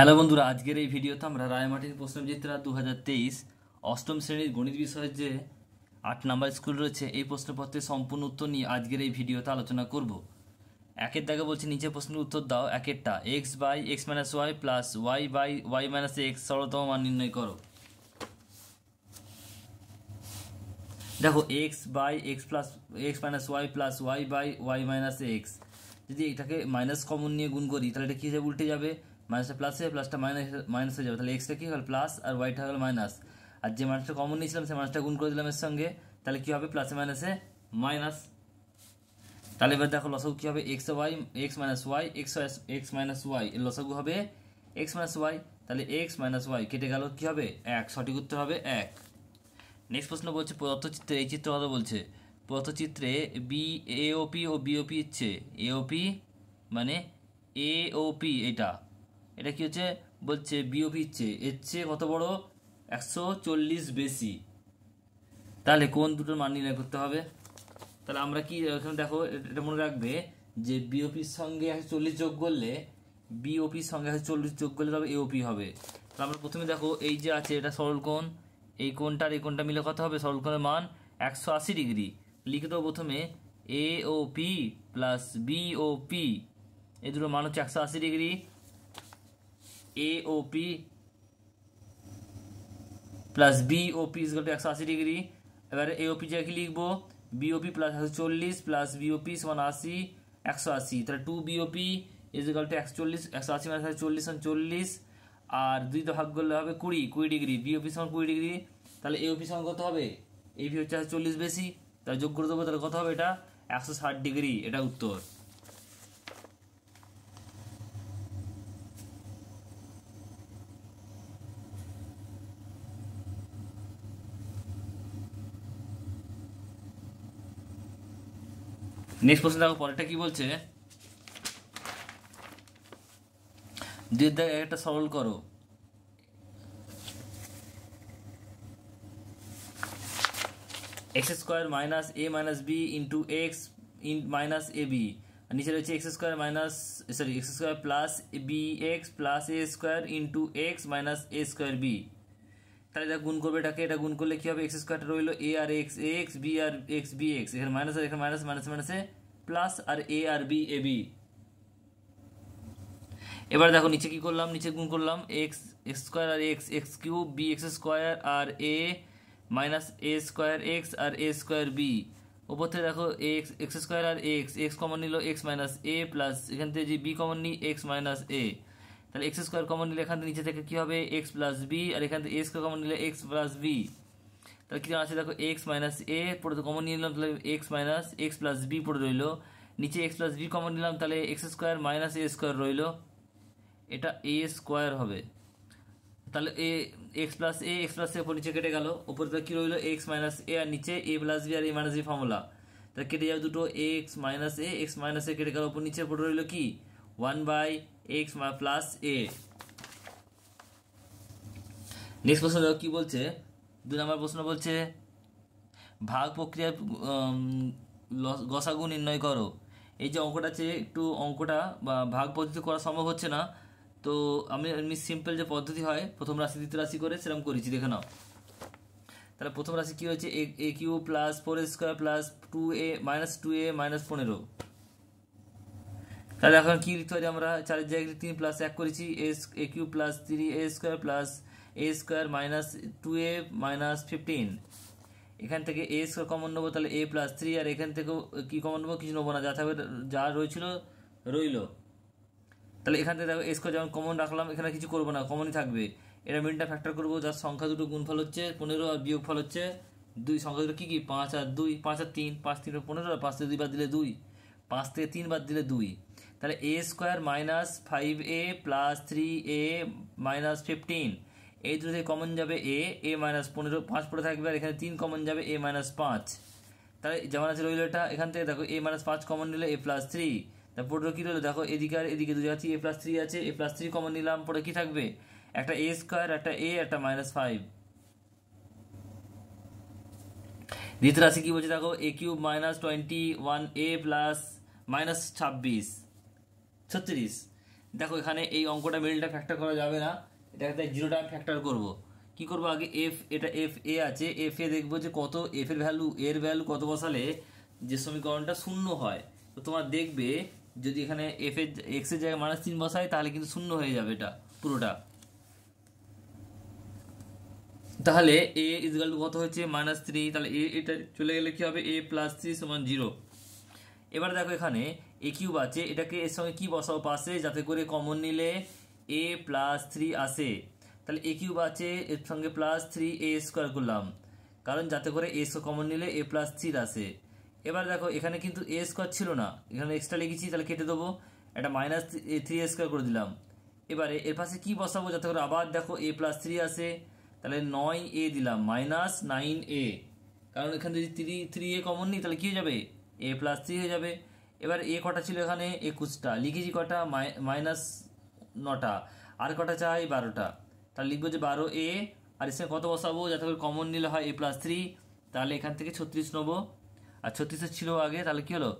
hello বন্ধুরা আজকের এই ভিডিওতে আমরা রায়মাটির প্রশ্নচিত্রা দু হাজার তেইশ অষ্টম শ্রেণীর গণিত বিষয়ের যে আট নাম্বার স্কুল রয়েছে এই প্রশ্নপত্রের সম্পূর্ণ উত্তর নিয়ে আজকের এই ভিডিওতে আলোচনা করব একের দাগে বলছি নিচে প্রশ্নের উত্তর দাও একেরটা x by x minus y plus y by y minus x সরলতম মান নির্ণয় করো দেখো x by x plus x minus y plus y by y minus x যদি এটাকে মাইনাস কমন নিয়ে গুণ করি তাহলে এটা কী হিসেবে উল্টে যাবে মাইনাসটা প্লাসে প্লাসটা মাইনাস মাইনাস হয়ে যাবে তাহলে এক্সটা কী হল প্লাস আর ওয়াইটা হল মাইনাস আর যে মানুষটা কমন নিয়েছিলাম সে মানুষটা গুণ করে দিলাম এর সঙ্গে তাহলে কী হবে প্লাসে মাইনাসে মাইনাস তাহলে এবার দেখো লসাগু কী হবে x y x minus y x x minus y এর লসাগু হবে এক্স মাইনাস ওয়াই তাহলে এক্স মাইনাস ওয়াই কেটে গেল কী হবে এক সঠিক উত্তর হবে এক নেক্সট প্রশ্ন বলছে প্রদত্তচিত্রে এই চিত্র কথা বলছে প্রদত্তচিত্রে বি এওপি ও বিওপি ইচ্ছে এওপি মানে এওপি এটা এটা কি হচ্ছে বলছে বিওপির চেয়ে এর চেয়ে কত বড় একশো চল্লিশ বেশি তাহলে কোন দুটোর মান নির্ণয় করতে হবে তাহলে আমরা কি এখানে দেখো এটা মনে রাখবে যে বিওপির সঙ্গে একশো চল্লিশ যোগ করলে বিওপির সঙ্গে একশো চল্লিশ যোগ করলে তবে এওপি হবে তাহলে আমরা প্রথমে দেখো এই যে আছে এটা সরল কোণ এই কোনটার এই কোণটা মিলে কথা হবে সরল কোণের মান একশো আশি ডিগ্রি লিখে দেবো প্রথমে A O P plus BOP এই দুটো মান হচ্ছে একশো আশি degree AOP plus BOP is to একশো আশি ডিগ্রি এবারে এওপি যা কি লিখবো বিওপি প্লাস একশো চল্লিশ প্লাস বিওপি সমান আশি একশো আশি তাহলে টু বিওপি ইজ টু একশো চল্লিশ একশো আশি মানে একশো চল্লিশ সমান চল্লিশ আর দুই তো ভাগ করলে হবে কুড়ি কুড়ি ডিগ্রি বিওপি সমান কুড়ি ডিগ্রি তাহলে এওপি সমান কত হবে এই হচ্ছে একশো চল্লিশ বেশি তাহলে যোগ করে দেবো তাহলে কত হবে এটা একশো ষাট ডিগ্রি এটা উত্তর নেক্সট প্রশ্ন দেখো পরেরটা কি বলছে একটা সরল করো x square minus A minus B into x in minus A B নিচে রয়েছে x square minus sorry x square plus B x plus A square into x minus A square B তাহলে এটা গুণ করবে এটাকে এটা গুণ করলে কি হবে এক্স স্কোয়ারটা রইলো এ আর এক্স এক্স বি আর এক্স বি এক্স এখানে মাইনাস আর এখানে মাইনাস মাইনাস মাইনাসে প্লাস আর এ আর বি এ বি এবার দেখো নিচে কি করলাম নিচে গুণ করলাম এক্স এক্স স্কোয়ার আর x x cube B x square আর A minus A square x আর এ স্কোয়ার বি ওপর থেকে দেখো এক্স এক্স স্কোয়ার আর এক্স এক্স কমন নিল এক্স মাইনাস এ প্লাস এখান থেকে যে বি কমন নিই এক্স মাইনাস এ তাহলে এক্স স্কোয়ার কমন নিলে এখান থেকে নিচে থেকে কী হবে এক্স প্লাস বি আর এখান থেকে এ স্কোয়ার কমন নিলে এক্স প্লাস বি তাহলে কী আছে দেখো এক্স মাইনাস এ পড়ে তো কমন নিলাম তাহলে x minus x plus B পড়ে রইলো নিচে এক্স প্লাস বি কমন নিলাম তাহলে x square minus A square রইলো এটা এ স্কোয়ার হবে তাহলে A x plus A x plus A নিচে কেটে গেল ওপরে কী রইলো এক্স মাইনাস এ আর নিচে এ প্লাস বি আর এ মাইনাস বি ফর্মুলা তাহলে কেটে যাবে দুটো x minus A x minus A কেটে গেল ওপর নিচে পড়ে রইলো কি one by x plus A next প্রশ্ন দেখো কী বলছে দু নম্বর প্রশ্ন বলছে ভাগ প্রক্রিয়ার গসাগু নির্ণয় করো এই যে অঙ্কটা চেয়ে একটু অঙ্কটা বা ভাগ পদ্ধতি করা সম্ভব হচ্ছে না তো আমি এমনি সিম্পল যে পদ্ধতি হয় প্রথম রাশি দ্বিতীয় রাশি করে সেরকম করেছি দেখে নাও তাহলে প্রথম রাশি কী হয়েছে A cube plus four square plus two A minus two A minus পনেরো তাহলে এখন কি লিখতে পারি আমরা চার জায়গায় তিন প্লাস এক করেছি S A cube plus three A square plus A square minus two A minus fifteen এখান থেকে এ স্কোয়ার কমন নেবো তাহলে এ প্লাস থ্রি আর এখান থেকেও কী কমন নেবো কিছু নেবো না যা থাকবে যা রয়েছিল রইল তাহলে এখান থেকে দেখো এ স্কোয়ার যেমন কমন রাখলাম এখানে কিছু করবো না কমনই থাকবে এটা মিনটা ফ্যাক্টর করবো যার সংখ্যা দুটো গুণফল হচ্ছে পনেরো আর বিয়োগ ফল হচ্ছে দুই সংখ্যা দুটো কী কী পাঁচ আর দুই পাঁচ আর তিন পাঁচ তিন পনেরো আর পাঁচ থেকে দুই বাদ দিলে দুই পাঁচ থেকে তিন বাদ দিলে দুই তাহলে A square minus five A plus three A minus fifteen এই থেকে কমন যাবে এ এ মাইনাস পনেরো পাঁচ পড়ে থাকবে আর এখানে তিন কমন যাবে এ মাইনাস পাঁচ তাহলে যেমন আছে রইল এটা এখান থেকে দেখো এ মাইনাস পাঁচ কমন নিলে এ প্লাস থ্রি তারপর কী রইলো দেখো এদিকে আর এদিকে দুজন জায়গা এ প্লাস থ্রি আছে এ প্লাস থ্রি কমন নিলাম পরে কী থাকবে একটা এ স্কোয়ার একটা এ একটা মাইনাস ফাইভ দ্বিতীয় রাশি কী বলছে দেখো A cube minus twenty one A plus minus ছাব্বিশ ছত্রিশ দেখো এখানে এই অঙ্কটা মিলটা ফ্যাক্টর করা যাবে না এটা তাই জিরোটা ফ্যাক্টর করব কি করব আগে এফ এটা এফ এ আছে এফ এ দেখবো যে কত এফ এর ভ্যালু এর ভ্যালু কত বসালে যে সমীকরণটা শূন্য হয় তো তোমার দেখবে যদি এখানে এফ এর এক্স এর জায়গায় মাইনাস তিন বসায় তাহলে কিন্তু শূন্য হয়ে যাবে এটা পুরোটা তাহলে এ ইজগাল কত হচ্ছে মাইনাস থ্রি তাহলে এ এটা চলে গেলে কী হবে এ প্লাস থ্রি সমান জিরো এবার দেখো এখানে এ কিউব আছে এটাকে এর সঙ্গে কি বসাও পাশে যাতে করে কমন নিলে এ প্লাস থ্রি আসে তাহলে এ কিউব আছে এর সঙ্গে প্লাস থ্রি এ স্কোয়ার করলাম কারণ যাতে করে এ কমন নিলে এ প্লাস থ্রি আসে এবার দেখো এখানে কিন্তু এ স্কোয়ার ছিল না এখানে এক্সট্রা লিখেছি তাহলে কেটে দেবো একটা মাইনাস থ্রি স্কোয়ার করে দিলাম এবারে এর পাশে কি বসাবো যাতে করে আবার দেখো এ প্লাস থ্রি আসে তাহলে নয় এ দিলাম মাইনাস নাইন এ কারণ এখানে যদি থ্রি থ্রি এ কমন নিই তাহলে কী হয়ে যাবে এ প্লাস থ্রি হয়ে যাবে এবার এ কটা ছিল এখানে একুশটা লিখেছি কটা মাইনাস নটা আর কটা চাই বারোটা তাহলে লিখবো যে বারো এ আর এসে কত বসাবো যাতে করে কমন নিলে হয় এ প্লাস থ্রি তাহলে এখান থেকে ছত্রিশ নেবো আর ছত্রিশের ছিল আগে তাহলে কী হলো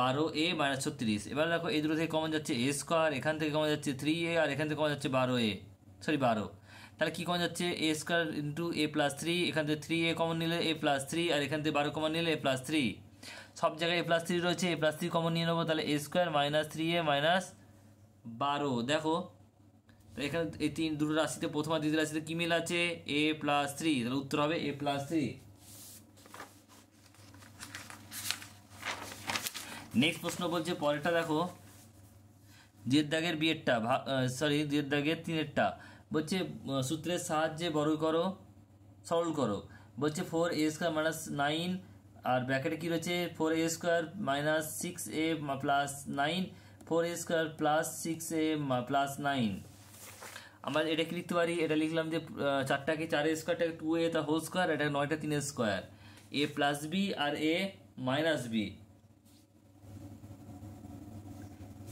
বারো এ মাইনাস ছত্রিশ এবার দেখো এই দুটো থেকে কমন যাচ্ছে এ স্কোয়ার এখান থেকে কমন যাচ্ছে থ্রি এ আর এখান থেকে কমন যাচ্ছে বারো এ সরি বারো তাহলে কী কমন যাচ্ছে A square into A plus three এখান থেকে থ্রি এ কমন নিলে এ প্লাস থ্রি আর এখান থেকে বারো কমন নিলে এ প্লাস থ্রি সব জায়গায় এ প্লাস থ্রি রয়েছে এ প্লাস থ্রি কমন নিয়ে নেবো তাহলে A square minus three A minus বারো দেখো এখানে এই তিন দুটো রাশিতে প্রথম আর দ্বিতীয় রাশিতে কি মিল আছে এ প্লাস থ্রি তাহলে উত্তর হবে এ প্লাস থ্রি নেক্সট প্রশ্ন বলছে পরেরটা দেখো জের দাগের বিয়েরটা সরি জের দাগের তিনেরটা বলছে সূত্রের সাহায্যে বড় করো সরল করো বলছে four A square minus nine আর ব্র্যাকেটে কী রয়েছে four A square minus six A plus nine four A square plus six A plus nine আমরা এটা কি লিখতে পারি এটা লিখলাম যে চারটাকে চার এ স্কোয়ারটাকে টু এ তা হোল স্কোয়ার এটা নয়টা তিন A square A plus B আর A minus B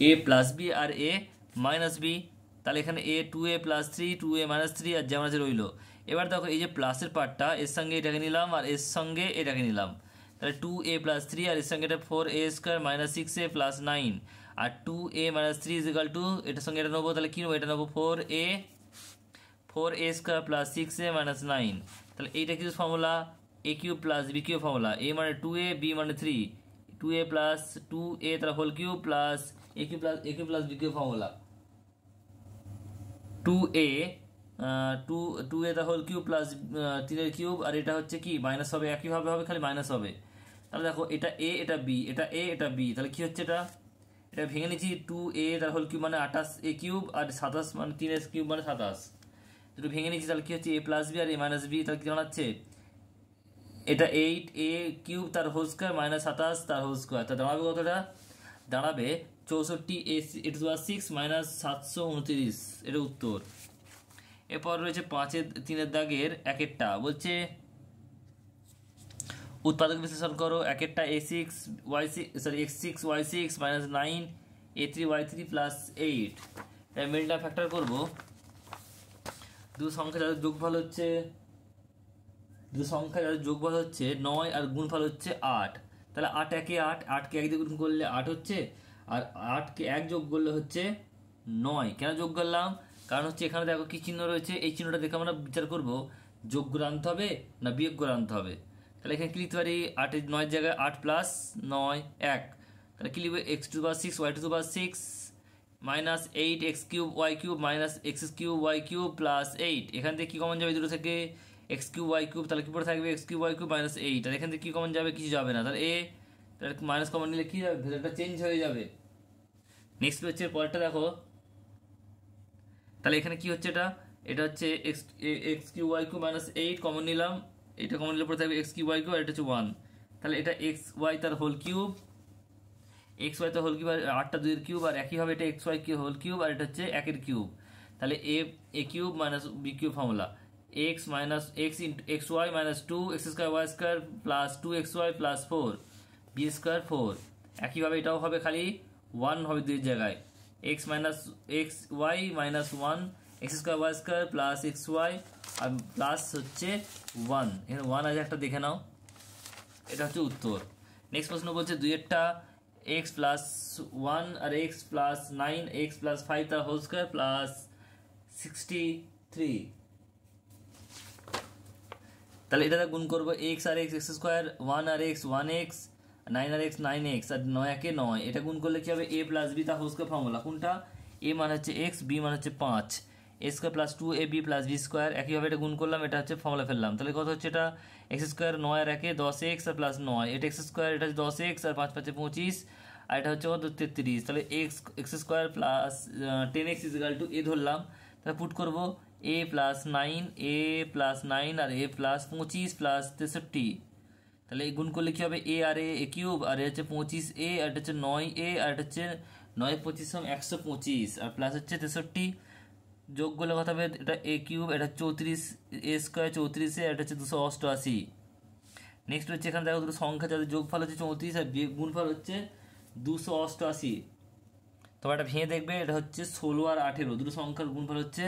A plus B আর এ মাইনাস বি তাহলে এখানে A two A plus three two A minus three আর যেমন আছে রইল এবার দেখো এই যে প্লাসের পার্টটা এর সঙ্গে এটাকে নিলাম আর এর সঙ্গে এটাকে নিলাম তাহলে টু এ প্লাস থ্রি আর এর সঙ্গে এটা four A square minus six A plus nine আর two A minus three is equal to এটার সঙ্গে এটা নেবো তাহলে কী নেবো এটা নেবো four A four A square plus six A minus nine তাহলে এইটা কিছু formula A cube plus B cube formula A মানে টু এ বি মানে three two A plus two A তাহলে whole cube plus A cube plus A cube plus B cube formula two A two two A whole cube plus তিনের cube আর এটা হচ্ছে কি minus হবে একইভাবে হবে খালি মাইনাস হবে তাহলে দেখো এটা এ এটা বি এটা এ এটা বি তাহলে কি হচ্ছে এটা এটা ভেঙে নিচ্ছি টু এ তার হোল কিউব মানে আঠাশ এ কিউব আর সাতাশ মানে তিন এস কিউব মানে সাতাশ দুটো ভেঙে নিচ্ছি তাহলে কী হচ্ছে এ প্লাস বি আর এ মাইনাস বি তাহলে কী দাঁড়াচ্ছে এটা এইট এ কিউব তার হোল স্কোয়ার মাইনাস সাতাশ তার হোল স্কোয়ার তা দাঁড়াবে কতটা দাঁড়াবে চৌষট্টি এ টু সিক্স মাইনাস সাতশো উনত্রিশ এটা উত্তর এরপর রয়েছে পাঁচের তিনের দাগের একেরটা বলছে উৎপাদক বিশ্লেষণ করো একেরটা A six Y six sorry x six Y six minus nine A three Y three plus eight তাই মিলটা ফ্যাক্টর করবো দু সংখ্যা যাদের যোগফল হচ্ছে দু সংখ্যা যাদের যোগফল হচ্ছে নয় আর গুণফল হচ্ছে আট তাহলে আট একে আট আটকে এক দিয়ে গুণ করলে আট হচ্ছে আর আটকে এক যোগ করলে হচ্ছে নয় কেন যোগ করলাম কারণ হচ্ছে এখানে দেখো কী চিহ্ন রয়েছে এই চিহ্নটা দেখে আমরা বিচার করব যোগ করে আনতে হবে না বিয়োগ করে আনতে হবে তাহলে এখানে কি লিখতে পারি আটের নয় জায়গায় আট প্লাস নয় এক তাহলে কি লিখবে এক্স টু বা সিক্স ওয়াই টু বা six minus eight x cube Y cube minus x cube Y cube plus eight এখান থেকে কী কমন যাবে দুটো থেকে এক্স কিউব ওয়াই কিউব তাহলে কী পরে থাকবে x cube Y cube minus eight আর এখান থেকে কী কমন যাবে কিছু যাবে না তাহলে এ তাহলে মাইনাস কমন নিলে কী যাবে ভেতরটা চেঞ্জ হয়ে যাবে নেক্সট হচ্ছে পরেরটা দেখো তাহলে এখানে কি হচ্ছে এটা এটা হচ্ছে x x cube Y cube minus eight common নিলাম এটা কমন নিলে পরে থাকবে এক্স কিউ ওয়াই কিউ আর এটা হচ্ছে ওয়ান তাহলে এটা এক্স ওয়াই তার হোল কিউব এক্স ওয়াই তার হোল কিউব আর আটটা দুইয়ের কিউব আর একইভাবে এটা x Y cube whole cube আর এটা হচ্ছে একের কিউব তাহলে A A cube minus B cube formula x minus x in x Y minus two x square Y square plus two x Y plus four B square four একইভাবে এটাও হবে খালি one হবে দুই জায়গায় x minus x Y minus one x square Y square plus x Y plus हे one one आज एक देखे नाओ ये उत्तर नेक्स्ट प्रश्न बोलते दुएटा एक्स प्लस वन और x plus nine x plus five तरह whole square plus sixty three तेल इटा गुण करब एक्स और एक्स एक्स स्क्वायर वन और एक्स वन एक्स নাইন আর এক্স নাইন এক্স আর নয় একে নয় এটা গুণ করলে কী হবে এ প্লাস বি তা হোস্কোয়ার ফর্মুলা কোনটা এ মানে হচ্ছে এক্স বি মানে হচ্ছে পাঁচ A square plus two A B plus B square একইভাবে এটা গুণ করলাম এটা হচ্ছে ফর্মুলা ফেললাম তাহলে কথা হচ্ছে এটা এক্স স্কোয়ার নয় আর একে দশ এক্স আর প্লাস নয় এটা এক্স স্কোয়ার এটা হচ্ছে দশ এক্স আর পাঁচ পাঁচে পঁচিশ আর এটা হচ্ছে কত তেত্রিশ তাহলে x x square plus ten x is equal to A ধরলাম তাহলে পুট করবো A plus nine A plus nine আর এ প্লাস পঁচিশ প্লাস তেষট্টি তাহলে এই গুণ করলে কী হবে এ আর এ কিউব আর এ হচ্ছে পঁচিশ এ আর এটা হচ্ছে নয় এ আর এটা হচ্ছে নয় পঁচিশ একশো পঁচিশ আর প্লাস হচ্ছে তেষট্টি যোগ করলে কথা হবে এটা এ কিউব এটা চৌত্রিশ এ স্কোয়ার চৌত্রিশে এটা হচ্ছে দুশো অষ্টআশি নেক্সট হচ্ছে এখানে দেখো দুটো সংখ্যা যাদের যোগফল হচ্ছে চৌত্রিশ আর গুণফল হচ্ছে দুশো অষ্টআশি তোমরা এটা ভেঙে দেখবে এটা হচ্ছে ষোলো আর আঠেরো দুটো সংখ্যার গুণফল হচ্ছে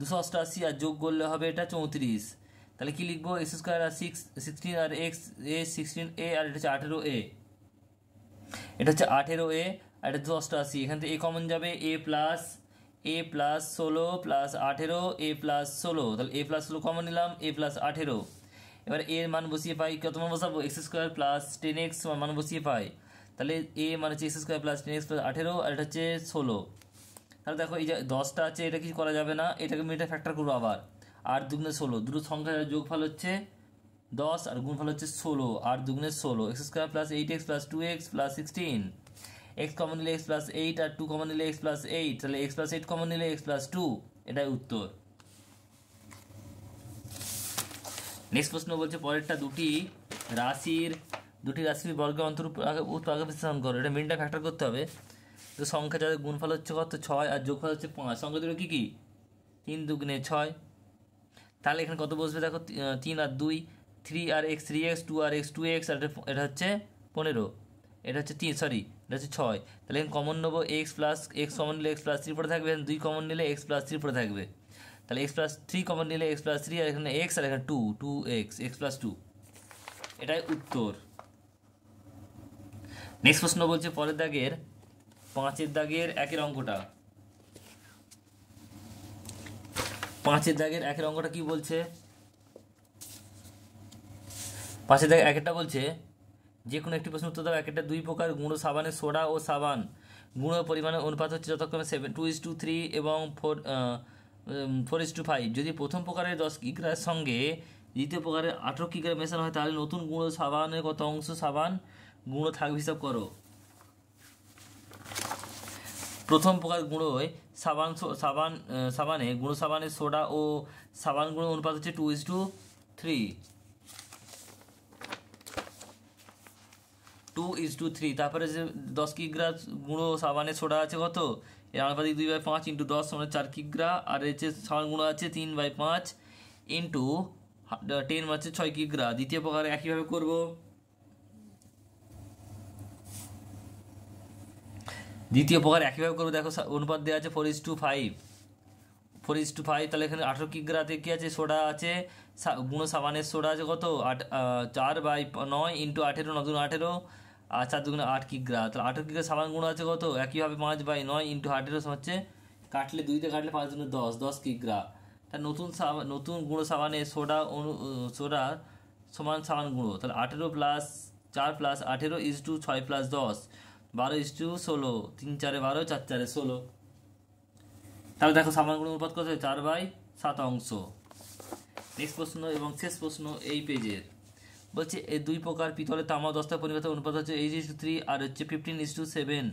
দুশো অষ্টআশি আর যোগ করলে হবে এটা চৌত্রিশ তাহলে কি লিখবো এস স্কোয়ার আর সিক্স সিক্সটিন আর এক্স এ সিক্সটিন এ আর এটা হচ্ছে আঠেরো এ এটা হচ্ছে আঠেরো এ আর এটা দশটা আশি এখান থেকে এ কমন যাবে এ প্লাস এ প্লাস ষোলো প্লাস আঠেরো এ প্লাস ষোলো তাহলে এ প্লাস ষোলো কমন নিলাম এ প্লাস আঠেরো এবার এর মান বসিয়ে পাই কত মান বসাবো x square plus ten x মান বসিয়ে পাই তাহলে এ মানে হচ্ছে x square plus ten x plus আঠেরো আর এটা হচ্ছে ষোলো তাহলে দেখো এই যে দশটা আছে এটা কিছু করা যাবে না এটাকে আমি এটা ফ্যাক্টর করবো আবার আট দুগুণে ষোলো দুটো সংখ্যার যোগফল হচ্ছে দশ আর গুণফল হচ্ছে ষোলো আট দুগুণে ষোলো x square plus eight x plus two x plus sixteen x common নিলে এক্স প্লাস এইট আর টু কমন নিলে এক্স প্লাস এইট তাহলে এক্স প্লাস এইট কমন নিলে এক্স প্লাস টু এটাই উত্তর নেক্সট প্রশ্ন বলছে পরেরটা দুটি রাশির দুটি রাশির বর্গে অন্তর আগে বিশ্লেষণ করো এটা মিনটা ফ্যাক্টর করতে হবে তো সংখ্যা যাদের গুণফল হচ্ছে কত ছয় আর যোগফল হচ্ছে পাঁচ সংখ্যা দুটো কী কী তিন দুগুণে ছয় তাহলে এখানে কত বসবে দেখো তিন আর দুই থ্রি আর এক্স থ্রি এক্স টু আর এক্স টু এক্স আর এটা হচ্ছে পনেরো এটা হচ্ছে তিন সরি এটা হচ্ছে ছয় তাহলে এখানে কমন নেবো এক্স প্লাস এক্স কমন নিলে এক্স প্লাস থ্রি পরে থাকবে দুই কমন নিলে এক্স প্লাস থ্রি পরে থাকবে তাহলে এক্স প্লাস থ্রি কমন নিলে এক্স প্লাস থ্রি আর এখানে এক্স আর এখানে two two x x plus two এটাই উত্তর নেক্সট প্রশ্ন বলছে পরের দাগের পাঁচের দাগের একের অঙ্কটা পাঁচের দাগের একের অঙ্কটা কি বলছে পাঁচের দাগের একটা বলছে যে কোনো একটি প্রশ্ন উত্তর দাও একটা দুই প্রকার গুঁড়ো সাবানের সোডা ও সাবান গুঁড়ো পরিমাণের অনুপাত হচ্ছে যতক্ষণ seven to is to three এবং four four is to five যদি প্রথম প্রকারের দশ কিগ্রার সঙ্গে দ্বিতীয় প্রকারের আঠেরো কিগ্রা মেশানো হয় তাহলে নতুন গুঁড়ো সাবানের কত অংশ সাবান গুঁড়ো থাকবে হিসাব করো প্রথম প্রকার গুঁড়োয় সাবান সাবান সাবানে গুঁড়ো সাবানে সোডা ও সাবান গুঁড়ো অনুপাত হচ্ছে two is to three two is to three তারপরে যে দশ কিগ্রা গুঁড়ো সাবানে সোডা আছে কত এর আনুপাতিক দুই বাই পাঁচ ইন্টু দশ সমান চার কিগ্রা আর হচ্ছে সাবান গুঁড়ো আছে তিন বাই পাঁচ ইন্টু টেন মাসে ছয় কিগ্রা দ্বিতীয় প্রকার একইভাবে করবো দ্বিতীয় প্রকার একইভাবে করবো দেখো অনুপাত দেওয়া আছে four is to five four is to five তাহলে এখানে আঠেরো কিগ্রাতে কী আছে সোডা আছে বুনো সাবানের সোডা আছে কত আট চার বাই নয় ইন্টু আঠেরো নতুন আঠেরো আর চার দুগুণ আট কিগ্রা তাহলে আঠেরো কিগ্রা সাবান গুণ আছে কত একইভাবে পাঁচ বাই নয় ইন্টু আঠেরো হচ্ছে কাটলে দুইতে কাটলে পাঁচ দুগুণ দশ দশ কিগ্রা তা নতুন সাবান নতুন গুঁড়ো সাবানে সোডা অনু সোডা সমান সাবান গুঁড়ো তাহলে আঠেরো প্লাস চার প্লাস আঠেরো ইস টু ছয় প্লাস দশ বারো ইস টু ষোলো তিন চারে বারো চার চারে ষোলো তাহলে দেখো সামান গুণ অনুপাত কত চার বাই সাত অংশ নেক্সট প্রশ্ন এবং শেষ প্রশ্ন এই পেজের বলছে এই দুই প্রকার পিতলে তামা দশটা পরিবর্তে অনুপাত হচ্ছে এইট ইস থ্রি আর হচ্ছে ফিফটিন ইস টু সেভেন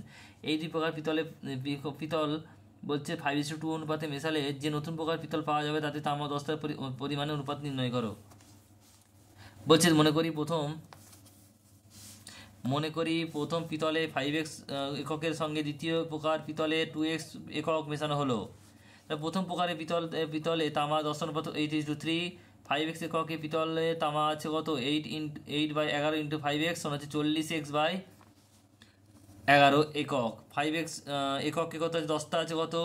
এই দুই প্রকার পিতলে পিতল বলছে ফাইভ ইস টু টু অনুপাতে মেশালে যে নতুন প্রকার পিতল পাওয়া যাবে তাতে তামা দস্তার পরিমাণে অনুপাত নির্ণয় করো বলছে মনে করি প্রথম মনে করি প্রথম পিতলে ফাইভ এক্স এককের সঙ্গে দ্বিতীয় প্রকার পিতলে টু এক্স একক মেশানো হলো প্রথম প্রকারে পিতল পিতলে তামা দর্শন পথ eight into three five x এককে পিতলে তামা আছে কত এইট ইন্টু এইট বাই এগারো ইন্টু ফাইভ এক্স হচ্ছে চল্লিশ এক্স বাই এগারো একক ফাইভ এক্স এককে কত আছে দশটা আছে কত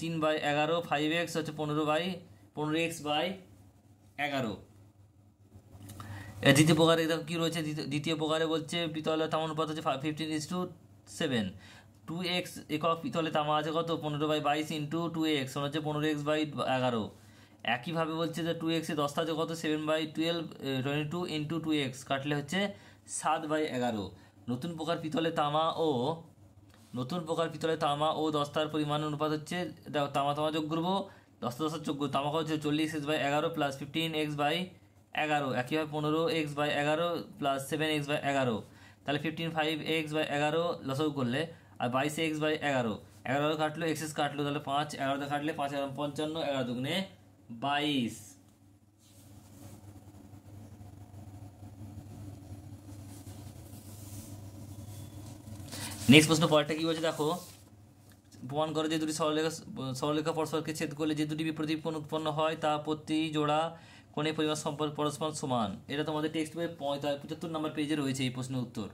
তিন বাই এগারো ফাইভ এক্স হচ্ছে পনেরো বাই পনেরো এক্স বাই এগারো দ্বিতীয় প্রকারে একদম কী রয়েছে দ্বিতীয় প্রকারে বলছে পিতলের তামা অনুপাত হচ্ছে fifteen is to seven to x একক পিতলে তামা আছে কত পনেরো বাই বাইশ ইন্টু টু এক্স হচ্ছে পনেরো এক্স বাই এগারো একইভাবে বলছে যে টু এক্সে দশটা আছে কত seven by twelve twenty two into two x কাটলে হচ্ছে সাত বাই এগারো নতুন প্রকার পিতলে তামা ও নতুন প্রকার পিতলে তামা ও দস্তার পরিমাণ অনুপাত হচ্ছে তামা তামা যোগ করবো দশটা দশটা যোগ তামা হচ্ছে চল্লিশ এক্স বাই এগারো প্লাস ফিফটিন এক্স বাই এগারো একইভাবে পনেরো এক্স বাই এগারো প্লাস সেভেন এক্স বাই এগারো তাহলে ফিফটিন ফাইভ এক্স বাই এগারো লসও করলে আর বাইশে এক্স বাই এগারো এগারো কাটলো এক্সেস কাটলো তাহলে পাঁচ এগারোতে কাটলে পাঁচ এগারো পঞ্চান্ন এগারো দুগুনে বাইশ নেক্সট প্রশ্ন পরেরটা কী বলছে দেখো প্রমাণ করে যে দুটি সরলরেখা সরলরেখা পরস্পরকে ছেদ করলে যে দুটি বিপরীত উৎপন্ন হয় তা প্রতি জোড়া কোন পরিমাণ সম্পর্ক পরস্পর সমান এটা তোমাদের টেক্সট বইয়ের পঁয়তা পঁচাত্তর নম্বর পেজে রয়েছে এই প্রশ্নের উত্তর